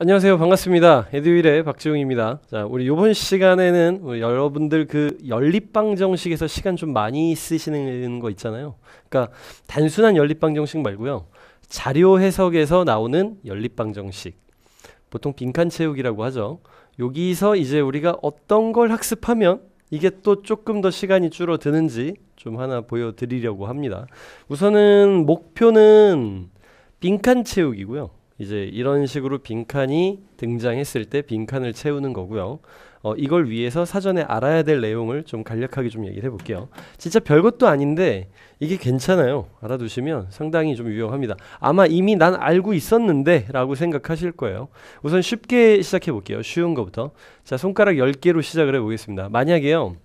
안녕하세요. 반갑습니다. 에듀윌의 박지웅입니다. 자, 우리 요번 시간에는 우리 여러분들 그 연립방정식에서 시간 좀 많이 쓰시는 거 있잖아요. 그러니까 단순한 연립방정식 말고요. 자료 해석에서 나오는 연립방정식. 보통 빈칸 채우기라고 하죠. 여기서 이제 우리가 어떤 걸 학습하면 이게 또 조금 더 시간이 줄어드는지 좀 하나 보여드리려고 합니다. 우선은 목표는 빈칸 채우기고요. 이제 이런 식으로 빈칸이 등장했을 때 빈칸을 채우는 거고요. 어, 이걸 위해서 사전에 알아야 될 내용을 좀 간략하게 좀 얘기를 해볼게요. 진짜 별것도 아닌데 이게 괜찮아요. 알아두시면 상당히 좀 유용합니다. 아마 이미 난 알고 있었는데 라고 생각하실 거예요. 우선 쉽게 시작해 볼게요. 쉬운 거부터. 자, 손가락 10개로 시작을 해 보겠습니다. 만약에요.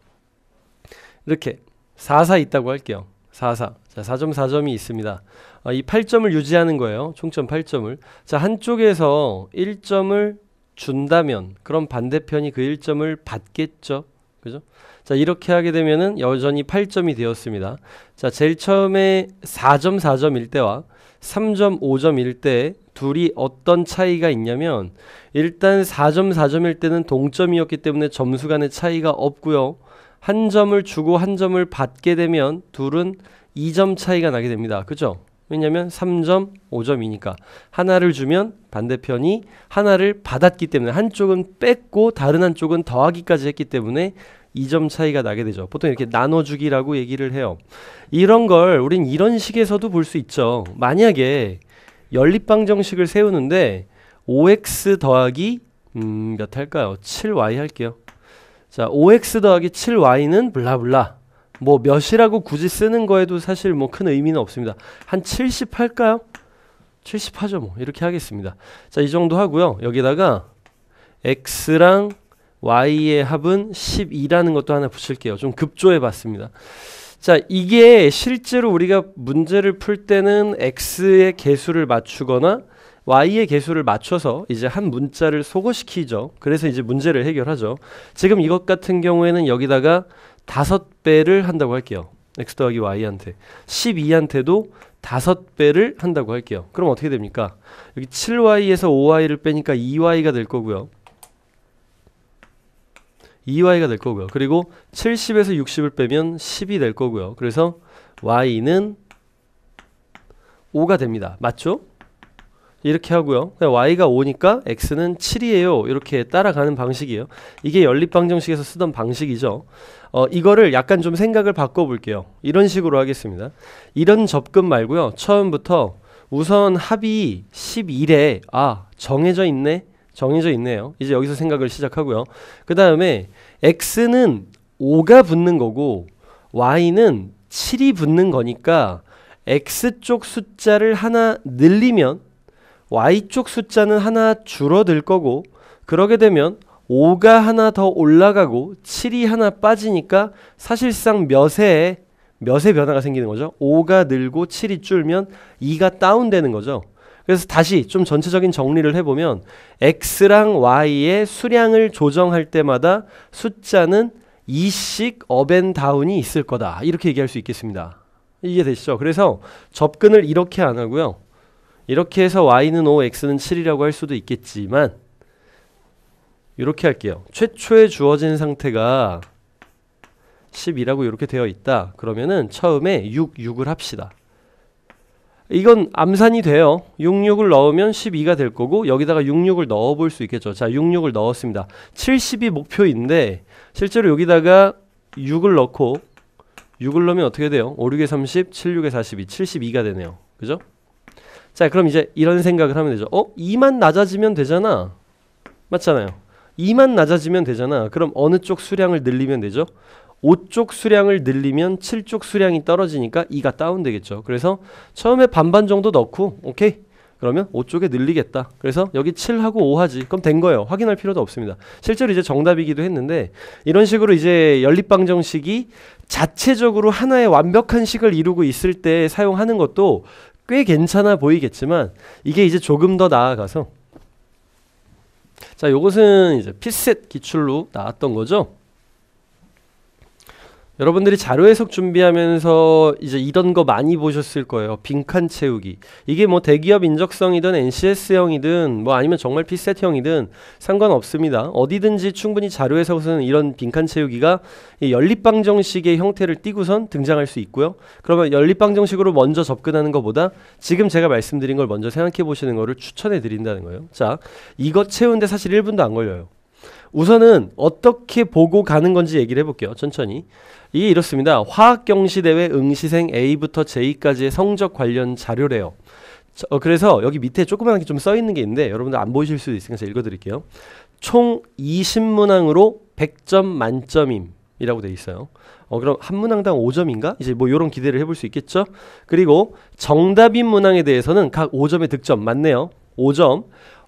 이렇게 4, 4 있다고 할게요. 4, 4. 자, 4점, 4점이 있습니다. 아, 이 8점을 유지하는 거예요. 총점 8점을. 자, 한쪽에서 1점을 준다면 그럼 반대편이 그 1점을 받겠죠. 그죠? 자, 이렇게 하게 되면은 여전히 8점이 되었습니다. 자, 제일 처음에 4점, 4점일 때와 3점, 5점일 때 둘이 어떤 차이가 있냐면 일단 4점, 4점일 때는 동점이었기 때문에 점수 간의 차이가 없고요. 한 점을 주고 한 점을 받게 되면 둘은 2점 차이가 나게 됩니다. 그죠? 왜냐면 3점, 5점이니까 하나를 주면 반대편이 하나를 받았기 때문에 한쪽은 뺐고 다른 한쪽은 더하기까지 했기 때문에 2점 차이가 나게 되죠. 보통 이렇게 나눠주기라고 얘기를 해요. 이런 걸 우린 이런 식에서도 볼 수 있죠. 만약에 연립방 정식을 세우는데 5x 더하기 음, 몇 할까요? 7y 할게요. 자, 5x 더하기 7y는 블라블라. 뭐 몇이라고 굳이 쓰는 거에도 사실 뭐 큰 의미는 없습니다. 한7 8 할까요? 70 하죠, 뭐. 이렇게 하겠습니다. 자, 이 정도 하고요. 여기다가 x랑 y의 합은 12라는 것도 하나 붙일게요. 좀 급조해 봤습니다. 자, 이게 실제로 우리가 문제를 풀 때는 x의 개수를 맞추거나 y의 개수를 맞춰서 이제 한 문자를 소거시키죠. 그래서 이제 문제를 해결하죠. 지금 이것 같은 경우에는 여기다가 다섯 배를 한다고 할게요. x 더하기 y한테 12한테도 다섯 배를 한다고 할게요. 그럼 어떻게 됩니까? 여기 7y에서 5y를 빼니까 2y가 될 거고요. 2y가 될 거고요. 그리고 70에서 60을 빼면 10이 될 거고요. 그래서 y는 5가 됩니다. 맞죠? 이렇게 하고요. 그러니까 y가 5니까 x는 7이에요. 이렇게 따라가는 방식이에요. 이게 연립방정식에서 쓰던 방식이죠. 어, 이거를 약간 좀 생각을 바꿔볼게요. 이런 식으로 하겠습니다. 이런 접근 말고요. 처음부터 우선 합이 11에 아 정해져 있네. 정해져 있네요. 이제 여기서 생각을 시작하고요. 그 다음에 x는 5가 붙는 거고 y는 7이 붙는 거니까 x쪽 숫자를 하나 늘리면 y 쪽 숫자는 하나 줄어들 거고 그러게 되면 5가 하나 더 올라가고 7이 하나 빠지니까 사실상 몇에 몇의 변화가 생기는 거죠. 5가 늘고 7이 줄면 2가 다운되는 거죠. 그래서 다시 좀 전체적인 정리를 해보면 x랑 y의 수량을 조정할 때마다 숫자는 2씩 업앤다운이 있을 거다 이렇게 얘기할 수 있겠습니다. 이해되시죠? 그래서 접근을 이렇게 안 하고요. 이렇게 해서 y는 5, x는 7이라고 할 수도 있겠지만 이렇게 할게요. 최초에 주어진 상태가 10이라고 이렇게 되어 있다. 그러면은 처음에 6, 6을 합시다. 이건 암산이 돼요. 66을 넣으면 12가 될 거고 여기다가 66을 넣어 볼 수 있겠죠. 자, 66을 넣었습니다. 70이 목표인데 실제로 여기다가 6을 넣고 6을 넣으면 어떻게 돼요? 5, 6에 30, 7, 6에 42, 72가 되네요. 그죠? 자 그럼 이제 이런 생각을 하면 되죠 어? 2만 낮아지면 되잖아 맞잖아요 2만 낮아지면 되잖아 그럼 어느 쪽 수량을 늘리면 되죠 5쪽 수량을 늘리면 7쪽 수량이 떨어지니까 2가 다운되겠죠 그래서 처음에 반반 정도 넣고 오케이 그러면 5쪽에 늘리겠다 그래서 여기 7하고 5하지 그럼 된 거예요 확인할 필요도 없습니다 실제로 이제 정답이기도 했는데 이런 식으로 이제 연립방정식이 자체적으로 하나의 완벽한 식을 이루고 있을 때 사용하는 것도 꽤 괜찮아 보이겠지만 이게 이제 조금 더 나아가서 자, 요것은 이제 피셋 기출로 나왔던 거죠. 여러분들이 자료 해석 준비하면서 이제 이런 거 많이 보셨을 거예요. 빈칸 채우기. 이게 뭐 대기업 인적성이든 NCS형이든 뭐 아니면 정말 피셋형이든 상관없습니다. 어디든지 충분히 자료 해석은 이런 빈칸 채우기가 연립방 정식의 형태를 띄고선 등장할 수 있고요. 그러면 연립방 정식으로 먼저 접근하는 것보다 지금 제가 말씀드린 걸 먼저 생각해 보시는 거를 추천해 드린다는 거예요. 자, 이거 채운데 사실 1분도 안 걸려요. 우선은 어떻게 보고 가는 건지 얘기를 해볼게요. 천천히. 이 이렇습니다. 화학경시대회 응시생 A부터 J까지의 성적 관련 자료래요. 저, 어, 그래서 여기 밑에 조그맣게 좀 써 있는 게 있는데 여러분들 안 보이실 수도 있으니까 제가 읽어드릴게요. 총 20문항으로 100점 만점임. 이라고 돼 있어요. 어, 그럼 한 문항당 5점인가? 이제 뭐 이런 기대를 해볼 수 있겠죠. 그리고 정답인 문항에 대해서는 각 5점의 득점 맞네요. 5점.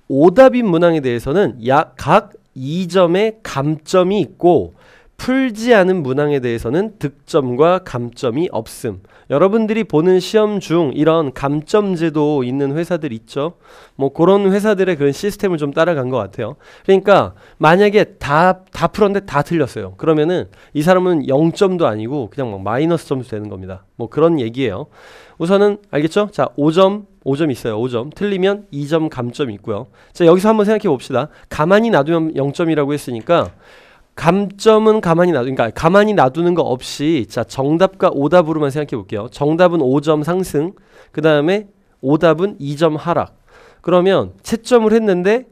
오답인 문항에 대해서는 약각 2점의 감점이 있고 풀지 않은 문항에 대해서는 득점과 감점이 없음. 여러분들이 보는 시험 중 이런 감점 제도 있는 회사들 있죠? 뭐 그런 회사들의 그런 시스템을 좀 따라간 것 같아요. 그러니까 만약에 다, 다 풀었는데 다 틀렸어요. 그러면은 이 사람은 0점도 아니고 그냥 막 마이너스 점수 되는 겁니다. 뭐 그런 얘기예요. 우선은 알겠죠? 자, 5점, 5점 있어요. 5점. 틀리면 2점 감점이 있고요. 자, 여기서 한번 생각해 봅시다. 가만히 놔두면 0점이라고 했으니까 감점은 가만히 놔두, 그러니까 가만히 놔두는 거 없이 자 정답과 오답으로만 생각해 볼게요. 정답은 5점 상승, 그 다음에 오답은 2점 하락. 그러면 채점을 했는데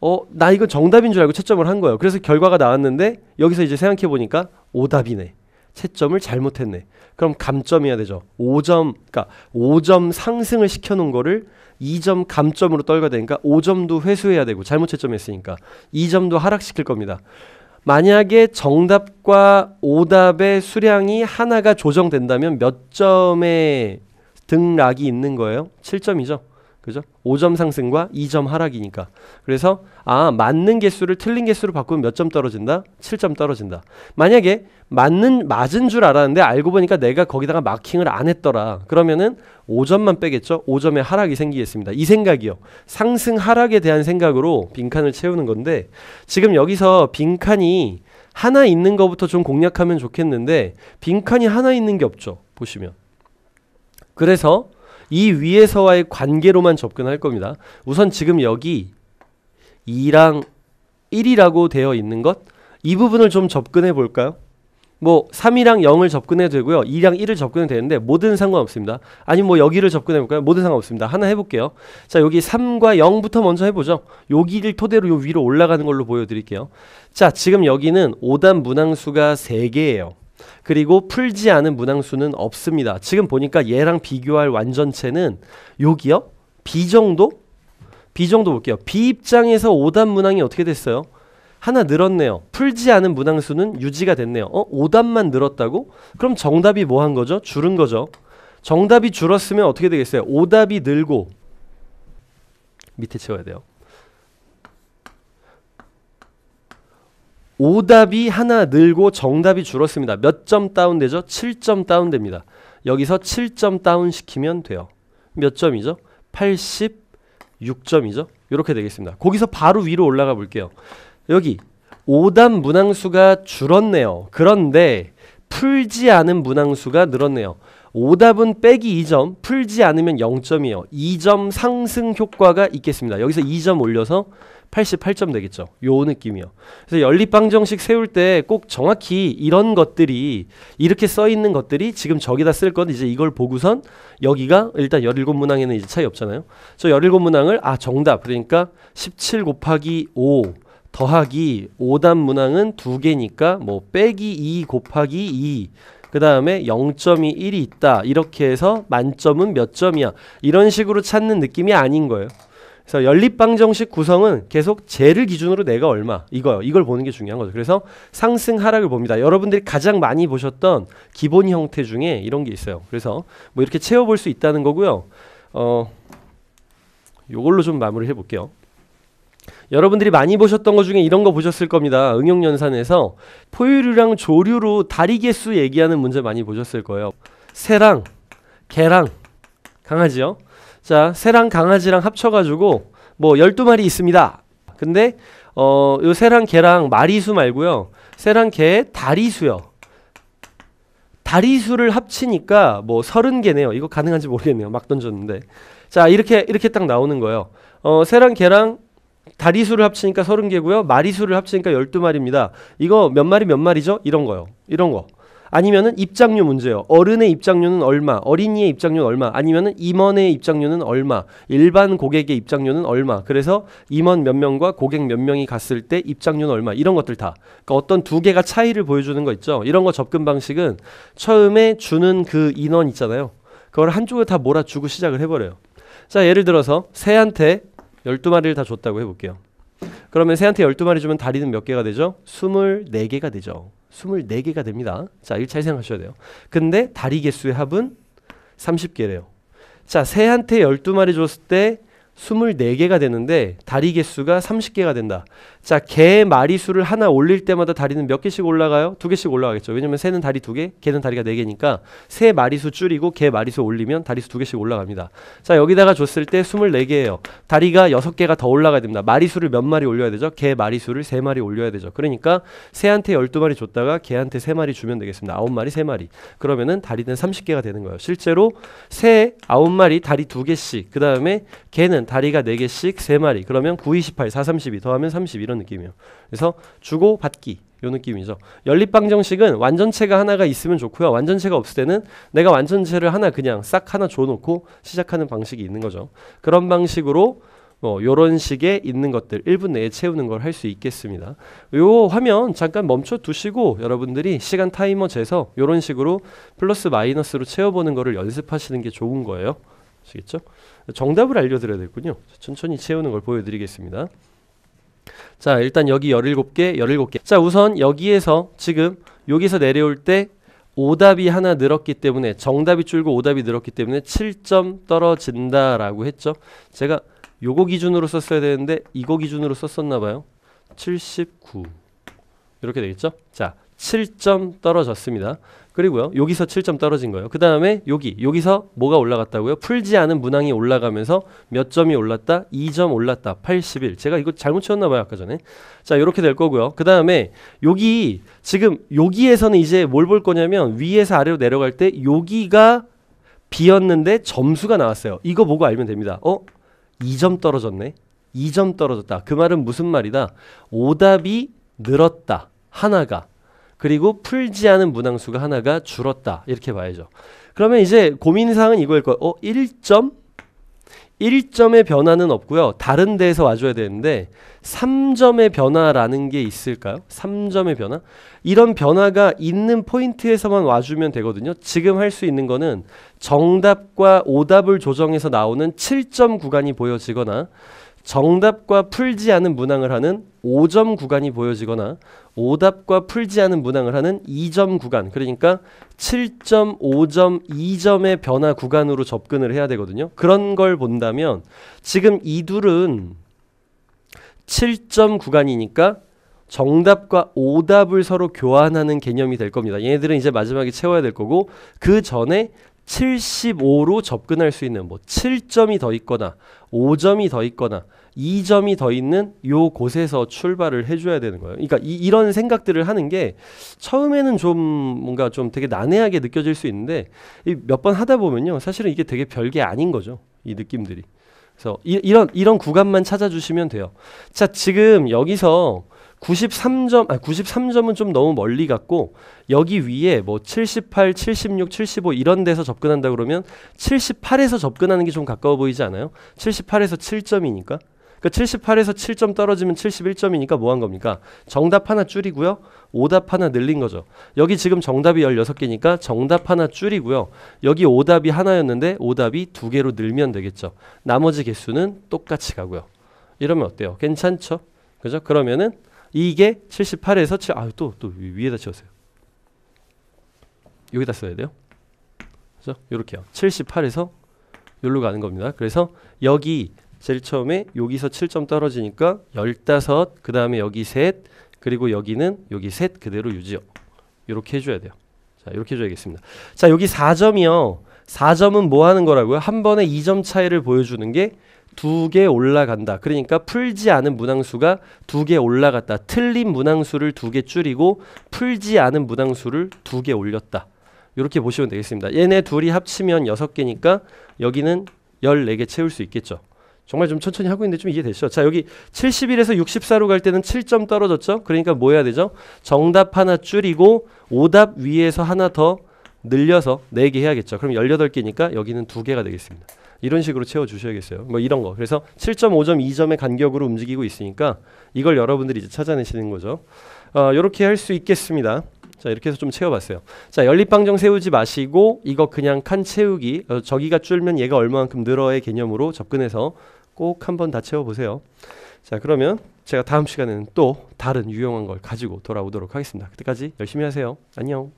어 나이거 정답인 줄 알고 채점을 한 거예요. 그래서 결과가 나왔는데 여기서 이제 생각해 보니까 오답이네. 채점을 잘못했네. 그럼 감점이야 되죠. 5점, 그러니까 5점 상승을 시켜놓은 거를 2점 감점으로 떨궈야 되니까 5점도 회수해야 되고 잘못 채점했으니까 2점도 하락시킬 겁니다. 만약에 정답과 오답의 수량이 하나가 조정된다면 몇 점의 등락이 있는 거예요? 7점이죠. 그죠? 5점 상승과 2점 하락이니까. 그래서 아, 맞는 개수를 틀린 개수로 바꾸면 몇 점 떨어진다? 7점 떨어진다. 만약에 맞는 맞은 줄 알았는데 알고 보니까 내가 거기다가 마킹을 안 했더라. 그러면은 5점만 빼겠죠. 5점의 하락이 생기겠습니다. 이 생각이요. 상승 하락에 대한 생각으로 빈칸을 채우는 건데 지금 여기서 빈칸이 하나 있는 것부터좀 공략하면 좋겠는데 빈칸이 하나 있는 게 없죠. 보시면. 그래서 이 위에서와의 관계로만 접근할 겁니다. 우선 지금 여기 2랑 1이라고 되어 있는 것, 이 부분을 좀 접근해 볼까요? 뭐 3이랑 0을 접근해도 되고요. 2랑 1을 접근해도 되는데 모든 상관없습니다. 아니뭐 여기를 접근해 볼까요? 모든 상관없습니다. 하나 해볼게요. 자 여기 3과 0부터 먼저 해보죠. 여기를 토대로 요 위로 올라가는 걸로 보여드릴게요. 자 지금 여기는 5단 문항수가 3개예요. 그리고 풀지 않은 문항수는 없습니다. 지금 보니까 얘랑 비교할 완전체는 여기요? B 정도? B 정도 볼게요. B 입장에서 5단 문항이 어떻게 됐어요? 하나 늘었네요. 풀지 않은 문항수는 유지가 됐네요. 어? 5단만 늘었다고? 그럼 정답이 뭐 한 거죠? 줄은 거죠. 정답이 줄었으면 어떻게 되겠어요? 오답이 늘고 밑에 채워야 돼요. 오답이 하나 늘고 정답이 줄었습니다. 몇 점 다운되죠? 7점 다운됩니다. 여기서 7점 다운시키면 돼요. 몇 점이죠? 86점이죠? 이렇게 되겠습니다. 거기서 바로 위로 올라가 볼게요. 여기 오답 문항수가 줄었네요. 그런데 풀지 않은 문항수가 늘었네요. 오답은 빼기 2점, 풀지 않으면 0점이에요. 2점 상승 효과가 있겠습니다. 여기서 2점 올려서 88점 되겠죠. 요 느낌이요. 그래서 연립방정식 세울 때 꼭 정확히 이런 것들이 이렇게 써 있는 것들이 지금 저기다 쓸 건 이제 이걸 보고선 여기가 일단 17문항에는 이제 차이 없잖아요. 저 17문항을 아 정답 그러니까 17 곱하기 5 더하기 5단 문항은 2 개니까 뭐 빼기 2 곱하기 2 그 다음에 0.21이 있다 이렇게 해서 만점은 몇 점이야 이런 식으로 찾는 느낌이 아닌 거예요 그래서 연립방정식 구성은 계속 재를 기준으로 내가 얼마 이거요. 이걸 보는 게 중요한 거죠. 그래서 상승 하락을 봅니다. 여러분들이 가장 많이 보셨던 기본 형태 중에 이런 게 있어요. 그래서 뭐 이렇게 채워볼 수 있다는 거고요. 어, 요걸로 좀마무리 해볼게요. 여러분들이 많이 보셨던 것 중에 이런 거 보셨을 겁니다. 응용연산에서 포유류랑 조류로 다리 개수 얘기하는 문제 많이 보셨을 거예요. 새랑 개랑 강아지요. 자, 새랑 강아지랑 합쳐가지고 뭐 12마리 있습니다. 근데 어, 요 새랑 개랑 마리수 말고요. 새랑 개 다리수요. 다리수를 합치니까 뭐 30개네요. 이거 가능한지 모르겠네요. 막 던졌는데. 자, 이렇게 이렇게 딱 나오는 거예요. 어, 새랑 개랑 다리수를 합치니까 30개고요. 마리수를 합치니까 12마리입니다. 이거 몇 마리 몇 마리죠? 이런 거요. 이런 거. 아니면은 입장료 문제요. 어른의 입장료는 얼마, 어린이의 입장료는 얼마, 아니면은 임원의 입장료는 얼마, 일반 고객의 입장료는 얼마. 그래서 임원 몇 명과 고객 몇 명이 갔을 때 입장료는 얼마. 이런 것들 다. 그러니까 어떤 두 개가 차이를 보여주는 거 있죠. 이런 거 접근 방식은 처음에 주는 그 인원 있잖아요. 그걸 한쪽에 다 몰아주고 시작을 해버려요. 자, 예를 들어서 새한테 12마리를 다 줬다고 해볼게요. 그러면 새한테 12마리 주면 다리는 몇 개가 되죠? 24개가 되죠. 24개가 됩니다. 자, 1차 생각하셔야 돼요. 근데 다리 개수의 합은 30개래요. 자, 새한테 12마리 줬을 때 24개가 되는데 다리 개수가 30개가 된다. 자, 개 마리수를 하나 올릴 때마다 다리는 몇 개씩 올라가요? 두 개씩 올라가겠죠. 왜냐면 새는 다리 두 개, 개는 다리가 네 개니까 새 마리수 줄이고 개 마리수 올리면 다리수 두 개씩 올라갑니다. 자, 여기다가 줬을 때 24개예요. 다리가 6개가 더 올라가야 됩니다. 마리수를 몇 마리 올려야 되죠? 개 마리수를 3 마리 올려야 되죠. 그러니까 새한테 12마리 줬다가 개한테 3 마리 주면 되겠습니다. 9 마리, 3 마리. 그러면은 다리는 30개가 되는 거예요. 실제로 새9 마리 다리 두 개씩 그다음에 개는 다리가 4개씩 3마리 그러면 9, 28, 4, 32 더하면 30 이런 느낌이에요. 그래서 주고 받기 요 느낌이죠. 연립방정식은 완전체가 하나가 있으면 좋고요. 완전체가 없을 때는 내가 완전체를 하나 그냥 싹 하나 줘놓고 시작하는 방식이 있는 거죠. 그런 방식으로 뭐 요런 식의 있는 것들 1분 내에 채우는 걸 할 수 있겠습니다. 요 화면 잠깐 멈춰 두시고 여러분들이 시간 타이머 재서 요런 식으로 플러스 마이너스로 채워보는 거를 연습하시는 게 좋은 거예요. 아시겠죠? 정답을 알려드려야 되군요. 천천히 채우는 걸 보여드리겠습니다. 자 일단 여기 17개 17개 자 우선 여기에서 지금 여기서 내려올 때 오답이 하나 늘었기 때문에 정답이 줄고 오답이 늘었기 때문에 7점 떨어진다 라고 했죠 제가 요거 기준으로 썼어야 되는데 이거 기준으로 썼었나 봐요 79 이렇게 되겠죠 자 7점 떨어졌습니다. 그리고요. 여기서 7점 떨어진 거예요. 그 다음에 여기 여기서 뭐가 올라갔다고요? 풀지 않은 문항이 올라가면서 몇 점이 올랐다? 2점 올랐다. 81. 제가 이거 잘못 채웠나 봐요. 아까 전에. 자 이렇게 될 거고요. 그 다음에 여기 지금 여기에서는 이제 뭘 볼 거냐면 위에서 아래로 내려갈 때 여기가 비었는데 점수가 나왔어요. 이거 보고 알면 됩니다. 어? 2점 떨어졌네. 2점 떨어졌다. 그 말은 무슨 말이다? 오답이 늘었다. 하나가 그리고 풀지 않은 문항수가 하나가 줄었다. 이렇게 봐야죠. 그러면 이제 고민사항은 이거일 거예요. 어, 1점? 1점의 변화는 없고요. 다른 데에서 와줘야 되는데 3점의 변화라는 게 있을까요? 3점의 변화? 이런 변화가 있는 포인트에서만 와주면 되거든요. 지금 할 수 있는 거는 정답과 오답을 조정해서 나오는 7점 구간이 보여지거나 정답과 풀지 않은 문항을 하는 5점 구간이 보여지거나 오답과 풀지 않은 문항을 하는 2점 구간 그러니까 7점, 5점, 2점의 변화 구간으로 접근을 해야 되거든요. 그런 걸 본다면 지금 이 둘은 7점 구간이니까 정답과 오답을 서로 교환하는 개념이 될 겁니다. 얘네들은 이제 마지막에 채워야 될 거고 그 전에 75로 접근할 수 있는 뭐 7점이 더 있거나 5점이 더 있거나 이점이더 있는 요 곳에서 출발을 해줘야 되는 거예요. 그러니까 이, 런 생각들을 하는 게 처음에는 좀 뭔가 좀 되게 난해하게 느껴질 수 있는데 몇 번 하다 보면요. 사실은 이게 되게 별게 아닌 거죠. 이 느낌들이. 그래서 이, 이런, 이런 구간만 찾아주시면 돼요. 자, 지금 여기서 93점, 아 93점은 좀 너무 멀리 갔고, 여기 위에 뭐 78, 76, 75 이런 데서 접근한다 그러면 78에서 접근하는 게 좀 가까워 보이지 않아요? 78에서 7점이니까. 그 78에서 7점 떨어지면 71점이니까 뭐 한 겁니까? 정답 하나 줄이고요. 오답 하나 늘린 거죠. 여기 지금 정답이 16개니까 정답 하나 줄이고요. 여기 오답이 하나였는데 오답이 두 개로 늘면 되겠죠. 나머지 개수는 똑같이 가고요. 이러면 어때요? 괜찮죠? 그죠? 그러면은 이게 78에서 7 아유 또또 위에다 치웠어요. 여기다 써야 돼요. 그죠? 요렇게요. 78에서 여기로 가는 겁니다. 그래서 여기 제일 처음에 여기서 7점 떨어지니까 15, 그 다음에 여기 3, 그리고 여기는 여기 3 그대로 유지요. 이렇게 해줘야 돼요. 자, 이렇게 해줘야겠습니다. 자, 여기 4점이요. 4점은 뭐 하는 거라고요? 한 번에 2점 차이를 보여주는 게 두 개 올라간다. 그러니까 풀지 않은 문항수가 두 개 올라갔다. 틀린 문항수를 두 개 줄이고 풀지 않은 문항수를 두 개 올렸다. 이렇게 보시면 되겠습니다. 얘네 둘이 합치면 6개니까 여기는 14개 채울 수 있겠죠. 정말 좀 천천히 하고 있는데 좀 이해되시죠? 자, 여기 71에서 64로 갈 때는 7점 떨어졌죠? 그러니까 뭐 해야 되죠? 정답 하나 줄이고 오답 위에서 하나 더 늘려서 4개 해야겠죠. 그럼 18개니까 여기는 2개가 되겠습니다. 이런 식으로 채워주셔야겠어요. 뭐 이런 거. 그래서 7.5점, 2점의 간격으로 움직이고 있으니까 이걸 여러분들이 이제 찾아내시는 거죠. 어, 이렇게 할 수 있겠습니다. 자 이렇게 해서 좀 채워봤어요 자 연립방정 세우지 마시고 이거 그냥 칸 채우기 어, 저기가 줄면 얘가 얼마만큼 늘어의 개념으로 접근해서 꼭 한번 다 채워보세요. 자, 그러면 제가 다음 시간에는 또 다른 유용한 걸 가지고 돌아오도록 하겠습니다. 그때까지 열심히 하세요. 안녕.